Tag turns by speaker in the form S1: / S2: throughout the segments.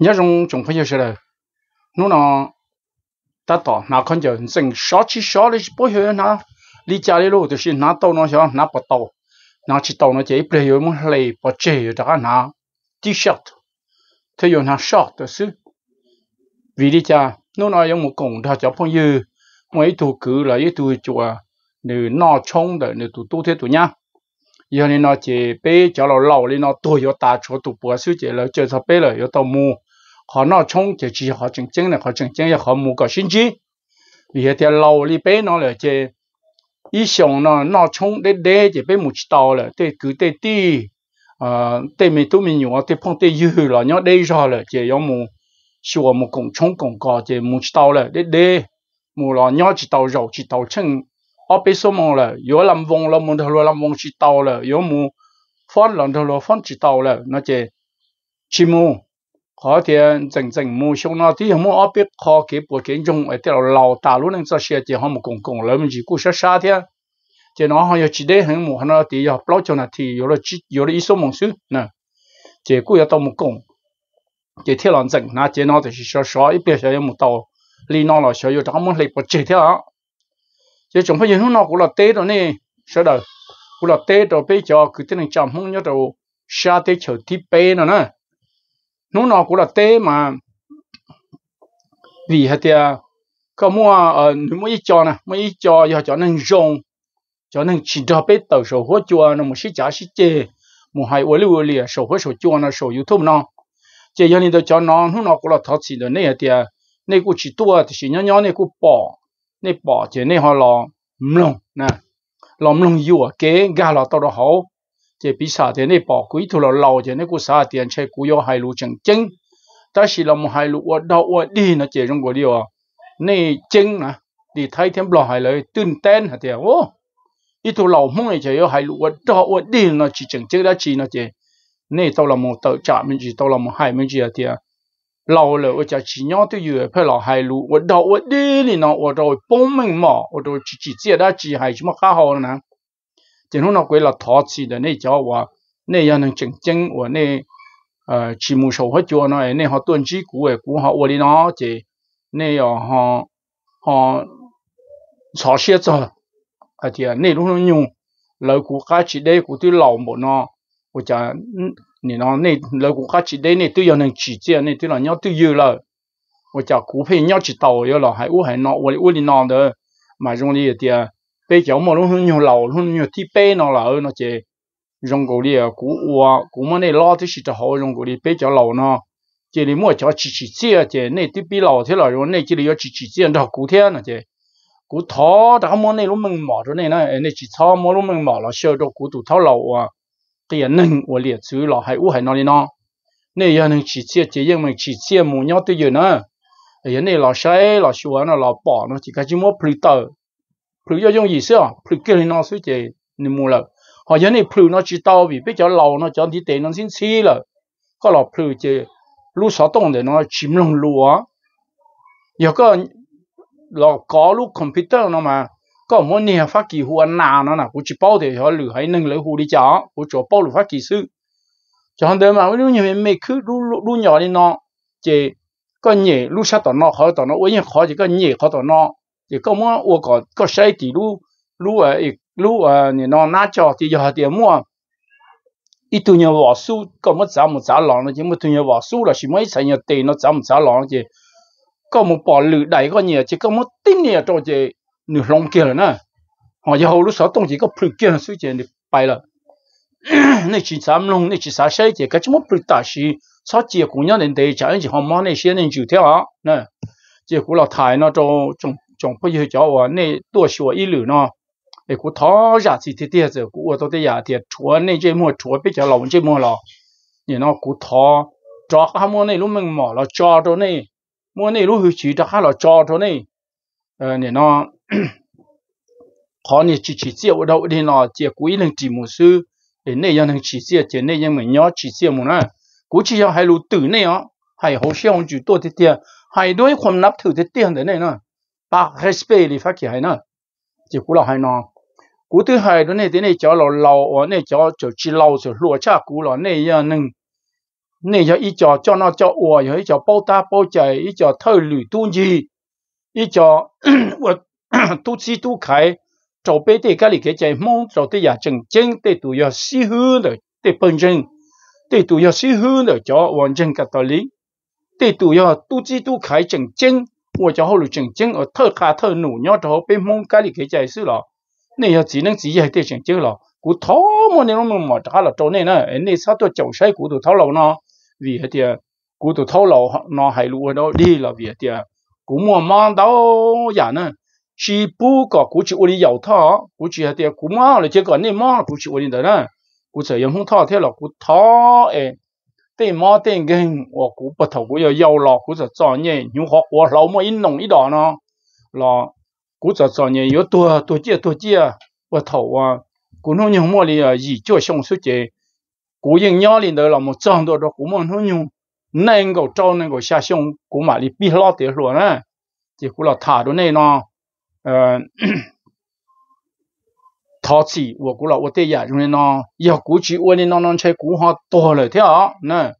S1: nhớ rằng chúng phải hiểu là nó nó ta tỏ nào con giờ sinh sáu chỉ sáu lấy bao nhiêu nó đi cha đi luôn thì xin nó tàu nó hiểu nó bắt tàu nó chỉ tàu nó chỉ bây giờ muốn lấy bắt chế đó nó t-shirt thế giờ nó short đó chứ vì đi cha nó nói dùng một công đó cho phong như mấy tụ cử là những tụ chùa nữ nọ trông đó nữ tụ tu thế tụ nhá giờ nên nó chỉ bé cho nó lâu lên nó tuổi cho ta chỗ tụ bữa sư chỉ là chơi sao bé là cho tao mua họ nó chung thì chỉ họ chứng chứng này họ chứng chứng họ mua cái sinh chi vì thế lâu đi bé nó là chứ ý xong nó nó chung để để chỉ bé một tàu là để cứ để đi à để mình tụi mình nhớ để phong để yêu là nhớ để ra là chỉ có một số một cùng chung cùng có chỉ một tàu là để để mua là nhớ chỉ tàu rồi chỉ tàu chung ở bên số mong là có làm vong là muốn thua làm vong chỉ tàu là có mua phân làm thua phân chỉ tàu là nó chỉ chỉ mua khó thì chẳng chẳng mua xong nó thì mua ở biết khó cái bộ kiến dùng ở tiểu lầu ta luôn nên cho xe thì họ một cùng cùng lớn gì cũng sát sát thế thì nó họ chỉ để hàng mua nó thì họ bao cho nó thì có là chỉ có là ít số mong sư nè thì cũng ở tao một công, thì theo lòng chẳng na thì nó thì sẽ sợ ít bên sẽ một đầu, li nó là sẽ có trong một lịch bộ chỉ thế đó thì chúng phải những nó cũng là tết rồi nè sẽ đời cũng là tết rồi bây giờ cứ thế này chạm hông nhớ đâu xa tết chờ tiếp bên rồi nè nó nó cũng là tê mà vì hạt thì có mua ở ờ, mua ít cho nè mua ít cho giờ cho nên rong cho nên chỉ cho biết tàu sổ hỗ chùa nó một sĩ trả sĩ chê một hai ô lưu lìa sổ hỗ sổ chùa nó sổ youtube nó chỉ giờ nên cho nó nó nó cũng là thật sự rồi này thì này cũng chỉ tua thì chỉ nhỏ nhỏ này cũng bỏ này bỏ chỉ này họ lo, mông nè lò mông yêu kế gà lo tao đó hậu 这比啥的那宝贵头了老的那个啥点车古要海路正经，但是了么海路我到我 đi nó chỉ trong cái điều này chân à, đi thấy thêm lo hải lời tin tên hả tiền ô, lâu mong này chỉ yêu hải lụ ở đó ở đi nó chỉ chừng chứ đã chỉ nó chỉ, này tao là một tờ trả mình chỉ tao là hai mình chỉ hả tiền, lâu rồi ở chả chỉ nhau tôi vừa phải là hải lụ ở đó ở đi thì nó ở rồi bông mình mỏ ở rồi chỉ chỉ chỉ đã chỉ hải chúng mà khá hồ nè thì nó quay là thọ chỉ để nè cho và nè giờ năng chỉnh chỉnh và nè ờ chỉ một số hết cho nó nè họ tuân chỉ cũ ấy cũ họ đi nó thì nè họ họ xóa xé cho à thì nè lúc nó nhung lời cũ cá chỉ đây cũ tôi lòng bộ nó và chả nè nó nè lời cũ cá chỉ đây nè tôi giờ năng chỉ chia nè tôi là nhau tôi yêu rồi và chả cũ phải nhau chỉ tàu yêu là hay u hay nó và u đi nó đó mà trong đi thì bây giờ mà nó nhiều lâu, nó nhiều thi bây nó là nó chỉ dùng cổ đi cũ ua cũ mà này lo thì chỉ cho họ dùng cổ đi bây giờ lâu nó chỉ là mua cho chỉ chỉ xe chỉ này thì bị lâu thì là rồi này chỉ là chỉ chỉ xe đó cũ thế nó chỉ cũ thọ đã mà này lúc mình mở rồi này nó này chỉ thọ mà lúc mình mở là sửa được cũ tụ thọ lâu à cái nâng của liệt chữ là hay u hay nó đi nó này giờ nâng chỉ xe chỉ riêng mình chỉ xe mua nhau tới giờ nữa ấy này là sai là sửa nó là bỏ nó chỉ cái chỉ mua pleiter plu yo yong yi se plu ke na su che ni mu la họ giờ này plu nó chỉ tao vì biết cho lâu nó cho đi tệ nó xin xí là có là plu che lu sợ tông để nó chìm lông lu giờ có là có lu computer nó mà có muốn nhà phát kỳ hùa nà nó là cũng bao để họ lử hay nâng lấy hù đi chó cũng chỗ bao lử phát kỳ sư cho hắn đấy mà lúc nhiều mấy cứ lu lu nhỏ đi nó chỉ có nhẹ lu sát tao nó khó tao nó uống nhẹ khó chỉ có nhẹ khó tao nó thì có mua ua có có xây thì lu lu à lu à nó nát cho thì giờ thì mua ít tu nhiều vỏ su có mất giá một giá lỏng nó chỉ một tu nhiều vỏ su là chỉ mấy sản nhập tiền nó giá một giá lỏng chứ có một bỏ lử đầy có nhiều chỉ có một tin nhiều cho chứ nửa lòng kia rồi nè họ giờ hầu sáu tông chỉ có phượt kia suy chuyện được bay rồi nên chỉ sám lông nên chỉ sá xây chứ cái chỉ một phượt ta xí sáu chỉ cũng nhau đến trả những chỉ họ mong này xem nên chịu theo họ nè chỉ cũng là thải nó cho trong chồng bây giờ cháu ở này tuổi sửa ít lử nó để cú thó giả gì thế thế giờ cú ở tôi thế giả thiệt chúa này chơi mua chúa bây giờ lòng chơi mua lò nhỉ nó cú thó cho cái mua này lúc mình mỏ là cho thôi này mua này lúc hư chỉ cho cái là cho thôi này nhỉ nó khó nhỉ chỉ chỉ chịu đâu đi nó chỉ quý lần chỉ một sư để này dân chỉ chia chỉ này dân mình nhớ chỉ chia một nè, cú chỉ cho hai lù tử này ó hay hậu siêu chỉ tôi thế thế hay đôi không nắp thử thế tiền thế này nè ta respect li phát hiện hay chỉ cú là hay nọ cú thứ hai đó này thế này cho lò lâu ở này cho cho chi lâu rồi lúa cha cú là này giờ nâng này giờ ít cho cho nó cho ủa giờ ít cho bao ta bao chạy ít cho thơi lử tu gì ít cho tu chi tu khai cho bé thì cái này cái gì mong cho thì giờ chân chân thì tụi giờ si hư rồi thì bình chân thì tụi giờ si hư rồi cho hoàn chân cái đạo lý thì tụi giờ tu chi tu khai chân chân 我叫好路整整而特卡特努鸟着被蒙咖喱给解释了，那要只能只也得整整了，古他么那种么查了着呢呢，那啥都九十古都偷了呢，为那点古都偷了那还路到离了为点，古么忙到呀呢，是不个估计我的要他，估计那点古忙了结果你忙估计我的呢，估计也蒙他天了，古他哎。对毛对根，我古不头，我要要了，或者作业牛好，我老么一弄一道呢，老古者作业要多多借多借，我头啊，古弄牛么哩啊，以教上书节，古人鸟里头老么长多多古么弄牛，能够招能够下乡古嘛哩比老得说呢，结果了他都那呢，呃。thọ chỉ của là của tây giả rồi nó giờ cũ chỉ của nên nó nó chơi cũ họ to rồi thế à nè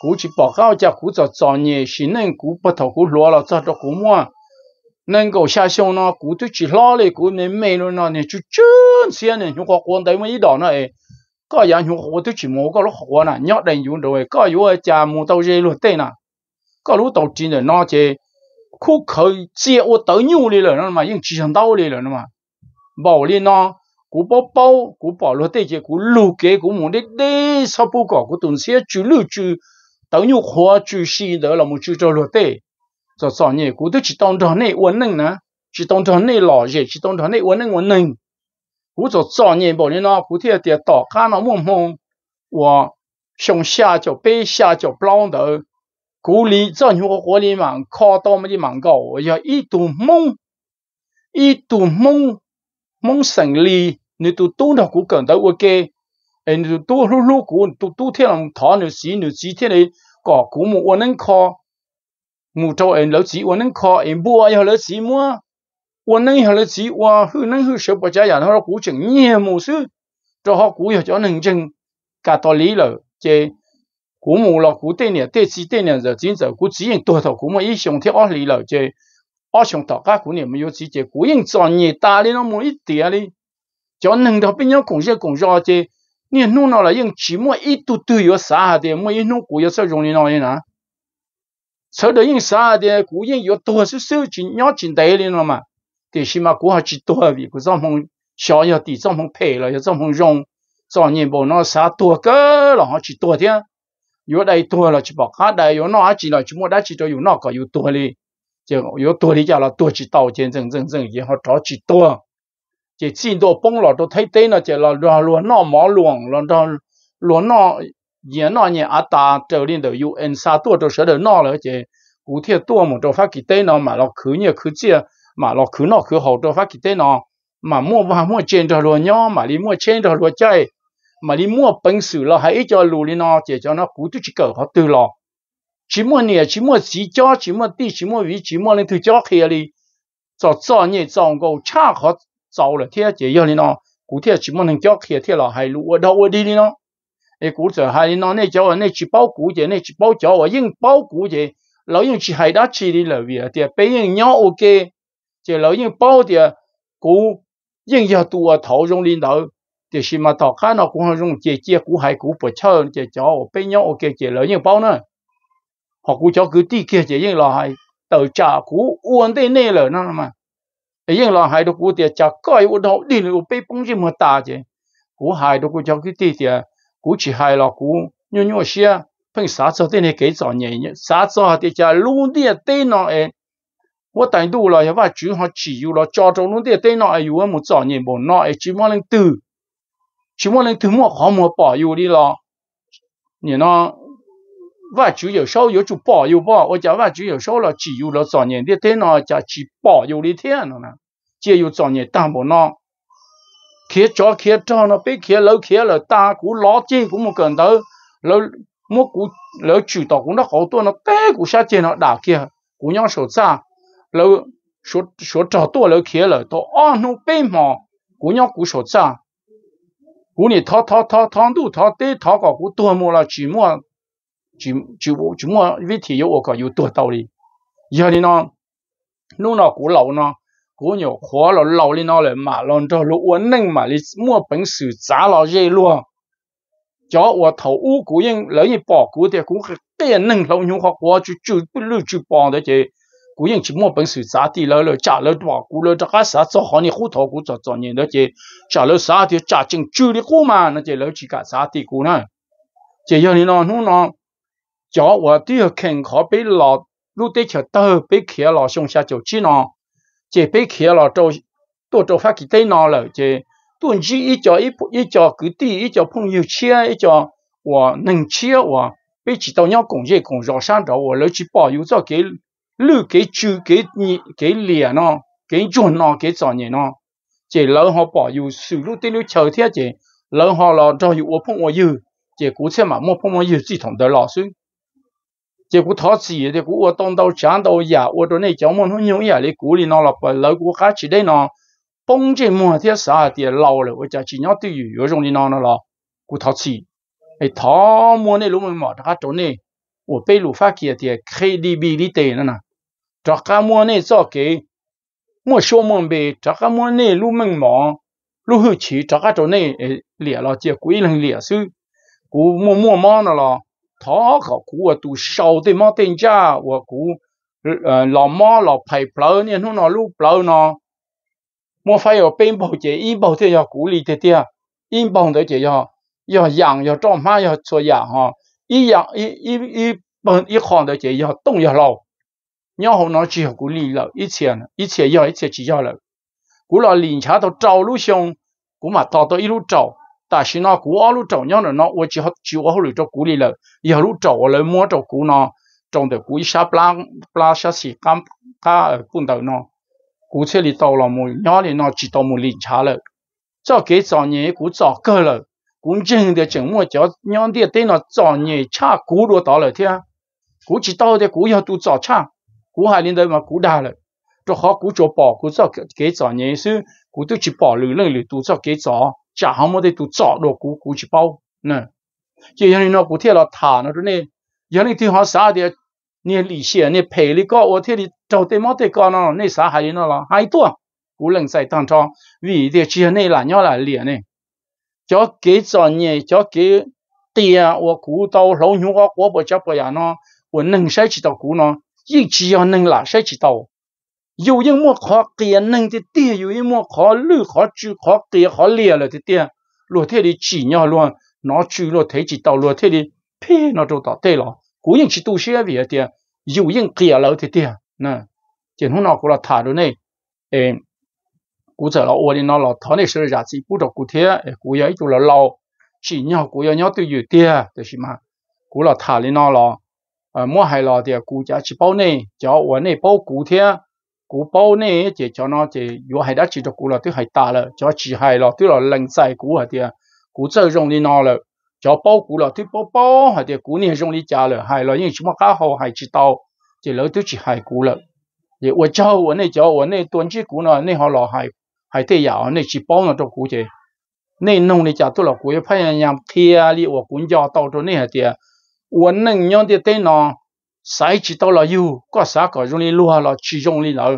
S1: cũ chỉ bỏ cao cho cũ cho cho nhẹ xin nên cũ bắt đầu cũ lo là cho cho cũ mua nên cậu xa xong nó cũ tôi chỉ lo lấy cũ nên mê luôn chú chân xe nên chúng có quan đấy mà ý đó này có giờ chúng có tôi chỉ mua có lúc họ nè nhớ đến dùng rồi có yếu cha mua tàu dây luôn tây nè có lúc tàu chín rồi nó chơi khu khởi chia ô tới nhu đi rồi nó mà nhưng chỉ thành tàu đi rồi nó mà bảo đi nó cú bó bao cú bỏ lúa tê chế cú lù kế cú muốn đế đế sao bù cỏ cú tuần xe chú lù chú tao nhu hoa chú xì đỡ là một chú cho lúa tê cho sọ nhẹ cú tức chỉ tông đó này uốn nâng nè chỉ tông đó này lò dễ chỉ tông đó này uốn nâng uốn nâng cú cho sọ nhẹ bỏ lên nó cú thiệt tiệt tỏ cá nó mồm mồm và xong xa cho bê xa cho plong đó cú lì cho nhu hoa lì mạng khó to mà đi mạng gạo giờ ít tù mông ít tù mông mông sành lì 你都东头古讲到我给，哎，你都多路路古，都都天龙他你死你几天嘞，搞古木我能靠，木头哎老几我能靠，哎不啊要老几么？我能要老几哇？后能后舍不家人，他古整你木事，这好古要叫能整，搞道理了，这古木了古对呢，对起对呢，就真就古只用多头古么一上天二里了，这二上大家古呢没有直接古用专业打的那么一点哩。cho nên đó bây giờ cũng sẽ cũng do chứ nè nô nó là những chỉ mua ít tu tu yếu sa thì mua những nô cũ yếu sao dùng đi nói nè sau đó những sa thì cũ những yếu tu sự sự chỉ nhỏ chỉ đấy lên mà thì khi mà cũ họ chỉ tu vì cũ trong phòng 小要地 trong phòng 配了，要 trong phòng 用，trong 年不那啥多个，然后去多天，有来多了去把卡的，有那几了去莫得几多有那个有多哩，就有多哩家了多去刀尖正正正，然后找几多。chỉ xin đồ bông lọ đồ thấy tên là chỉ là lúa lo nọ mỏ luồng lo đó lo nọ nhẹ nọ nhẹ à ta trở lên đầu UN sa tua đồ sở đồ nọ là chỉ cụ thể tua một đồ phát kỳ tên nó mà lo cứ nhẹ cứ chia mà lo cứ nọ cứ hậu đồ phát kỳ tên nó mà mua vào mua trên đồ lo nhỏ mà đi mua trên đồ lo chơi mà đi mua bánh sử là hãy cho lù lên nó chỉ cho nó cụ tự chỉ cỡ họ tự lo chỉ mua nè chỉ mua chỉ cho chỉ mua đi chỉ mua vị chỉ mua lên thứ cho kia đi cho cho nhẹ cho ngô cha họ sau là thiệt chỉ giờ nó cụ thiệt chỉ muốn thằng chó kia thiệt là hay lúa đâu đi đi nó ấy cụ giờ hay nó này cháu này chỉ bao cụ gì này chỉ cháu ở nhưng bao cụ gì lão nhưng chỉ hay đã chỉ đi là vì thì bây giờ nhau ok chỉ lão nhưng bao thì cụ nhưng giờ tụi thầu trong linh thì khi mà thọ khá nó cũng dùng chỉ chỉ cụ hay cụ bớt chơi chỉ cháu bây nhau ok chỉ lão nhưng bao nữa họ cụ cháu cứ đi kia chỉ nhưng là hay tàu cụ uống tới nè rồi nó mà ấy yên là hai đồ cụ tiệt coi u đạo đi u bê bông gì mà ta chứ cụ hai đồ cụ chả cái tiệt chỉ hai là cụ nhu nhu xia phân sát cho này cái trò nhẹ nhẹ sát thì chả luôn đi tên nó ấy tôi đánh đủ rồi và chú họ chỉ yêu là cho trong luôn đi tên nó ấy yêu một trò nhẹ bộ nó chỉ muốn lên từ chỉ muốn lên từ mua khó mua bỏ yêu đi lo nhỉ nó và chú yêu sau yêu chú bỏ yêu bỏ, tôi chả và chú yêu sau là chỉ yêu là trò nhẹ đi tên nó chả chỉ bỏ yêu đi thiên nó nè chỉ yêu chọn nhẹ ta một nó khía cho khía cho nó biết khía lâu khía là ta cũng lo chi cũng một cần tới lâu một cũng lâu chủ tàu cũng nó khó tua nó bé cũng xa trên nó đảo kia cũng nhau số xa lâu số số trò tua lâu khía là tôi ăn nó bé mò cũng nhau cũng số cũng như thọ thọ thọ thọ đủ thọ tê thọ có cũng tua mua là chỉ mua chỉ chỉ chỉ mua vì thì yêu ở có yêu tua tàu giờ thì nó lúc nào cũng lâu nó 古鸟活了老里那来嘛，让这路我能嘛，你没本事砸了热路。叫我头乌古人人一包古的，古个这能老用好活就就不路就帮的这。古人就没本事砸地了了，家了把古了这个啥做好你胡头古做做你那些，家了啥的家境就的古嘛，那些老几个啥的古呢？这样你那弄弄，叫我都要看好被老路得去到被开老乡下就去弄。chỉ bị khi là cho, tổ cho phát cái tây nào rồi, chế tuần chỉ ít cho ít ít cho cứ tí ít cho phong yêu chia ít cho và nâng chia và bị chỉ tao nhau công việc công rõ sáng đó và lấy chỉ bảo yêu cho cái lưu cái chữ cái nhị cái lìa nó cái chuẩn nó cái trò nhẹ nó chế lỡ họ bảo yêu sử lúc tây lúc chờ thế chế lỡ họ là cho yêu phong và yêu chế cú xe mà mua phong và yêu chỉ thằng đó là xuyên 结果他自己的股我当到抢到呀，我到那讲么很容易啊，你股里拿了不，老股开起来呢，帮着么点啥点老了，我讲今年对于有种的拿了了，股他自己，哎，他么那路么他到那，我被路发起的 credibility 了呢，他干么那做给，我说么呗，他干么那路么忙，路后去他干到那哎，裂了结果一人裂手，股么么忙了了。他和姑我都晓得嘛，天家我姑呃，老妈老拍婆牢呢，弄那路不牢呢。莫非要奔波些，一波些要鼓励的点，奔波的些要要养要长马要做呀哈，一样一一一一看的些要动要劳，然后呢就要鼓励了，一切呢一切要一切就要了。古老林前都走路乡，古嘛到一路走。但是呢，古二路找鸟呢，我只好只我后来找古里了，以后路找我来摸找古呢，种的古一下不拉不拉下时间它半头呢，古车里到了么，鸟里呢只到么领茶了，早给早年古早够了，古真的怎么叫鸟的对那早年差古罗到了天，古只到的古要都早差，古还领的嘛古大了，这好古就保古早给早年是古都只保留了了都早给早。家项目得都找落鼓鼓去包，那，就像你那古贴了他那种呢，原来最好啥的，你利息，你赔的高，我这里找对没对高呢？那啥有那了还多，无论在当中，唯的只要你拉尿来裂呢，就给造你就给对啊我古到老牛啊我不着不呀呢，我能塞几道古呢，一只要能拉塞几道。有人莫考给能的爹，有人莫考路考住考给考裂了的爹，落天的几年乱拿住了提起到落天的屁那就到对了，古人去读些别的，有人给了的爹，那今天那过了谈论呢，诶，古在了我的那老唐的时候也是不着古天，诶，古要一做了老几年，古要要对有爹，就是嘛，古老谈的那了，呃，莫还老的古家去包内，叫我内包古天。cú bao nè chỉ cho nó chỉ dù hay đã chỉ cho cú là thứ hay ta là cho chỉ hay là thứ là lần sai cú hả tiệt cú chơi rong đi nó là cho bao cú là thứ bao bao hả tiệt cú nè rong đi cha hay là những chúng mà cá hồ hay chỉ tao chỉ lỡ chỉ hay cú là thì tôi cho tôi này cho tôi này chỉ cú nó này họ là hay hay thế giàu này chỉ bao nó cho cú chỉ nên nông này cha tôi là cú phải nhầm thia đi tôi cũng cho tao cho này hả tiệt tôi nâng nhau thì thế nào sai chỉ tao là yêu có xã có dùng đi lúa là chỉ dùng đi nào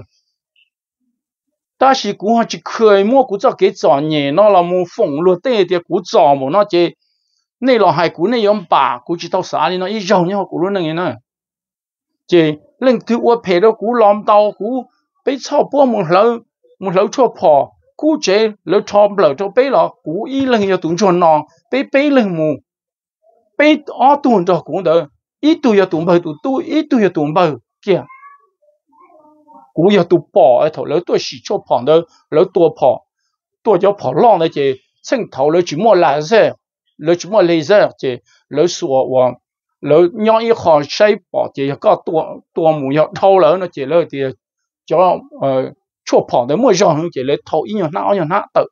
S1: ta chỉ cũng chỉ khơi mua cũng cho cái trò nhẹ nó là mua phong lúa tê thì cũng trò mà nó chỉ này là hai cũng này yếm bà cũng chỉ tao xã đi nó ít dầu nhau cũng luôn này nữa chỉ lần thứ qua phe đó cũng làm tao cũng bị cho bố một lỡ một lỡ cho phò cũng chế lỡ cho lỡ cho bé là cũng ít lần yêu tụng cho nó bé bé lần mù bé ở tuần đó cũng được ít tuổi giờ tụng bờ tụ tu ít tuổi giờ tụng bờ kia cú giờ tụ bỏ ở thầu lỡ tuổi chỉ cho bỏ đó lỡ tuổi bỏ tuổi cho bỏ lon đấy chứ chân thầu lỡ chỉ mua là lỡ chỉ mua laser chứ lỡ sửa hoàng lỡ nhau ít khó xây bỏ chứ có tuổi tuổi mù nhau thâu lỡ nó chứ lỡ thì cho ờ cho bỏ mua rồi chứ lỡ thâu ít nhau nhau nào tự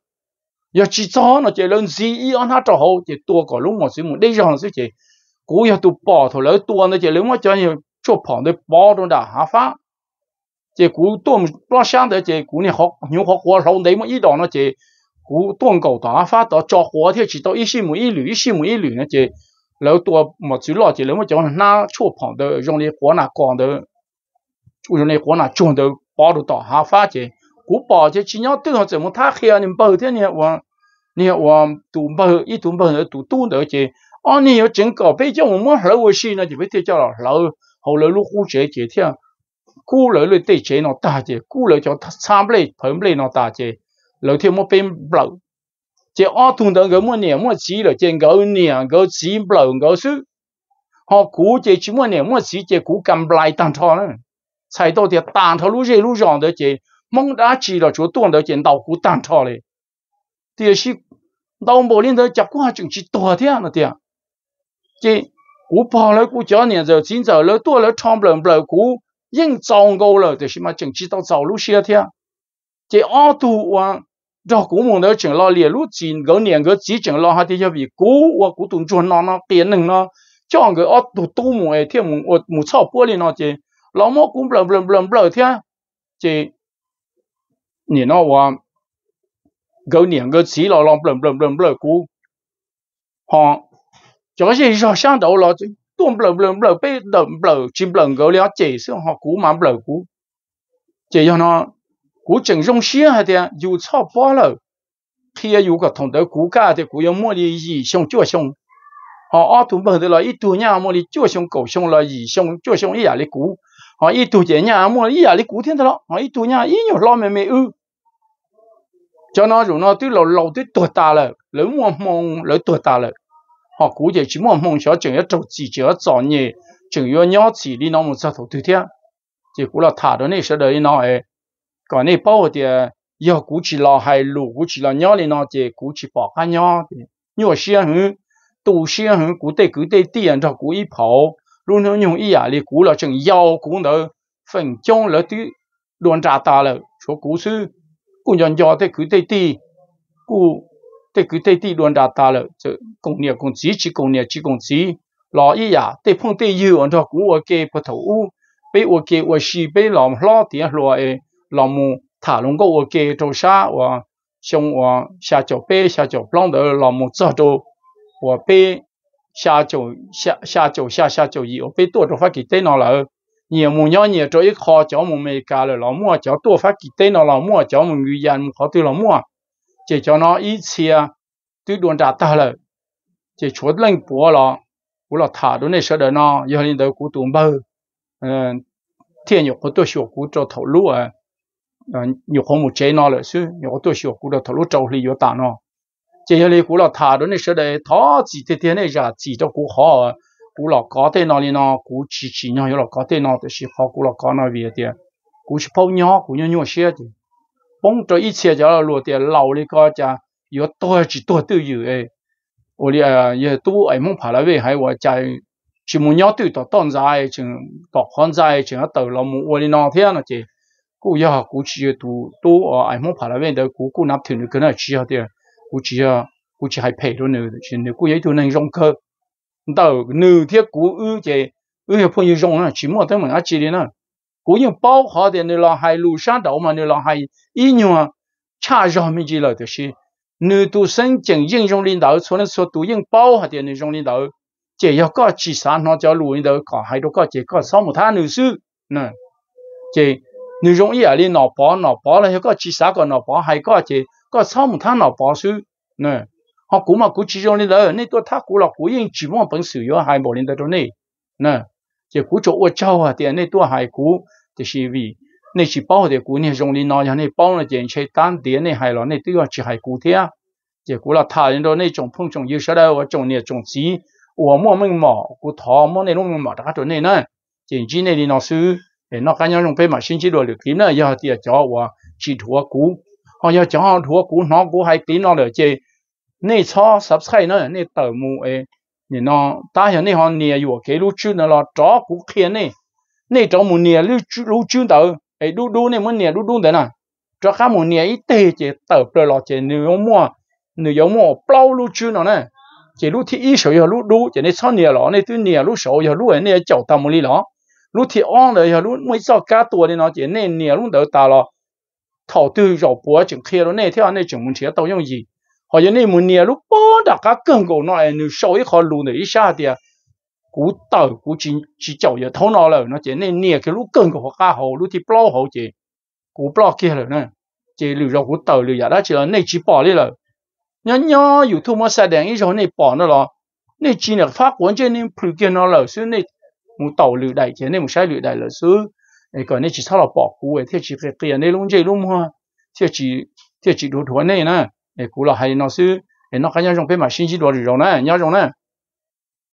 S1: giờ chỉ cho nó chứ lỡ gì ít ăn hết rồi chứ tuổi có lúc một xíu một đây rồi chứ 古也都包脱来多那借，你莫讲，些就旁的包着的下饭。这古多么不想的，这古你好，牛好货，土地么一段那借古端高大发到做货一天到一心门一缕，一心门一缕那借。然后木煮了，你莫将那撮旁的用你锅那光的，用你锅那酱的包着打下发这古包这今年多少怎么太黑啊！你白天呢往，你往都包，一直包着都端着这。安尼有整个被叫我们老为是呢，就被叫了老后来路呼姐姐听，古来路对姐那大姐，古来叫差不嘞朋嘞那大姐，老天莫变老，这阿同等个莫年莫死了，这个年个死老个死，họ cú chế chỉ muốn niệm muốn chỉ chế cú cầm lại tàn thọ nữa, sai đâu thì tàn thọ lúc gì lúc rồi đó chế mong đã chỉ là chỗ tuần đó chế đầu cú tàn thọ này, thì là đâu bộ lên đó chắc quá chừng chỉ to thế à nó thì à 即我跑了，过几年就今造了多了唱不了不类古，因糟糕了，就什么从几到走路写听，即阿杜话，到古蒙了从了，列路进古两个几从了，还得要比古我古董泉拿那别人了，将个阿杜都木会听我木操玻璃那件，老毛古不伦不能不能不能听，即，你那话，古两个几老老不伦不伦不类古，好。cho gì cho sang đầu lo chứ tuôn bờ bờ bờ bê đầm bờ chim bờ gấu léo chỉ xong họ cú mà bờ cú chỉ cho nó cú chừng rong xía hay thế dù cho bỏ lỡ khi ấy dù có thằng đó cú cả thì cú yêu mua gì xong chua xong họ ở tụ bờ thì là ít tụ nhà mua đi chua xong cổ xong gì xong chua xong ít à cú họ ít tụ chế nhà ít à cú thiên đó họ ít tụ nhà ít nhiều lo mẹ mẹ ư cho nó rồi nó tức là lâu tức tuổi ta là lớn mua mong lớn tuổi ta họ cú giờ chỉ muốn mong chờ chừng một trâu chỉ chờ một trò nhẹ chừng một nhỏ chỉ đi nó một sao thứ thế chỉ cú là thả đó này sẽ đợi nó ấy còn này bao thì giờ cú chỉ là hai lù cú chỉ là nhỏ lên nó chỉ cú chỉ bỏ cái nhỏ nhỏ xia hứ tu xia hứ cú tê cú tê tiền cho cú ít 跑 luôn luôn dùng ý à thì cú là chừng giàu cú đó phần trong là thứ đoàn trả ta là số cú sư cú nhận cho tê cú tê tiền cú te ku te ti duan da ta le ce kong nia kong chi chi kong nia chi kong chi lo yi ya te phong te yu on da ku wo ke po thau u pe wo ke wo shi pe lo lo ti lo e lo mu tha long go wo ke to sha wo xiong wo xia jiao pe xia jiao long de lo mu zhe do wo pe xia jiao xia xia jiao xia xia jiao yi wo pe tuo zhe fa ki te no la nhiều mùa cho ít khó cho mùa mì cà rồi lão mua phát kỳ tế nó lão mua cho mùa người dân khó tiêu lão mua chỉ cho nó ít chia tuy đồn trả ta lời chỉ chuột lên bùa lọ bùa lọ thả đồ này sợ đời nó giờ lên đời cú tuồng bơ ờ, thiên nhục của tôi sửa cú cho thầu lũ à nhục không nó lợi sư nhục tôi sửa cú thầu lũ trâu lì vô nó chỉ giờ lọ thả đồ này sợ đời thó chỉ thế này giờ chỉ cho cú khó à lọ có thế nó lên nó cú chỉ chỉ nhau lọ có thế nó thì khó cú lọ có nó về thì cú chỉ nhau cú nhau nhau xe chứ 帮助一切就落地老的个家有多几多都有诶。我哩啊也都爱蒙爬了位，还我家全部鸟都到当在，像到看在，像到老母我哩那天了这，古要古只都都啊爱蒙爬了位的古古那天就跟那只下的，古只啊古只还赔了呢，现在古也都能用去，到那天古有这有些朋友用啊，寂寞他们啊，这里呢。cố nhưng bao họ thì người là hay lù sáng đầu mà người là hay ý nhưng mà cha rõ mình chỉ là được chứ nữ tu sinh chính yên trong linh đạo cho nên số tu nhân bao họ thì người trong linh đạo chỉ có cái chỉ sản nó cho lùi đạo có hay đó có chỉ có sáu một tháng nữ sư nè chỉ nữ trong ý là linh nọ bỏ nọ bỏ là có chỉ sản có nọ bỏ hay có chỉ có sáu một tháng nọ bỏ sư nè họ cũng mà cũng chỉ trong linh đạo nên tôi thắc cũng là cũng yên chỉ muốn bằng sự yếu hay một linh đạo đó nè nè chỉ cú chỗ ở châu à thì anh ấy tua hải cú thì chỉ vì nên chỉ bao thì cú nên dùng đi nói anh ấy bao là chuyện chơi tan tiền này hay là nên tua chỉ hải cú thế chỉ cú là thà nên đó nên trồng phong trồng yêu sao đâu ở trồng này trồng gì ủa mua mỏ cú thò mua này lúc mình mỏ đã chỗ này nữa chuyện gì này đi nó sư để nó cá nhân dùng phê mà xin chỉ được kiếm nữa giờ thì cho ủa chỉ thua cú họ giờ cho họ thua cú nó cú hay kiếm nó được chơi nên cho sắp sai nữa nên tờ mù ấy 你那大象那行年有给路猪那了找古天呢，那找木年路猪路猪头，哎路路那么年路路的呢，这看木年一带就到不了这牛羊毛，牛羊毛包路猪那呢，这路天一手要路路，这那穿年了那对年路手要路人那脚到木里了，路天安了要路没少干多的那这那年路都大了，头对绕脖整开了那条那整木车都用一。họ giờ này muốn nhiều lúc bỏ đã cả cơn cổ nó em sau ấy họ lùn này xa thì cú tàu cú chỉ chỉ chậu giờ thấu nó rồi nó chỉ nên nhiều cái lúc cơn cổ họ cá hồ lúc thì bỏ hồ chỉ cú bỏ kia rồi nè chỉ lưu rồi cú tàu lưu giờ chỉ là này chỉ bỏ đi rồi nhỏ nhỏ dù thu mà xa đèn ấy rồi này bỏ nó rồi này chỉ là phát quán trên nên phụ kia nó rồi xứ này một tàu lưu đại chỉ nên một sai lưu đại là xứ này còn chỉ sao là bỏ cú ấy chỉ cái tiền này luôn chơi luôn hoa thế chỉ thế chỉ đồ thuần này nè 诶，古啦海诺斯，诶，那个娘娘中马嘛，新奇多的，原来，娘娘原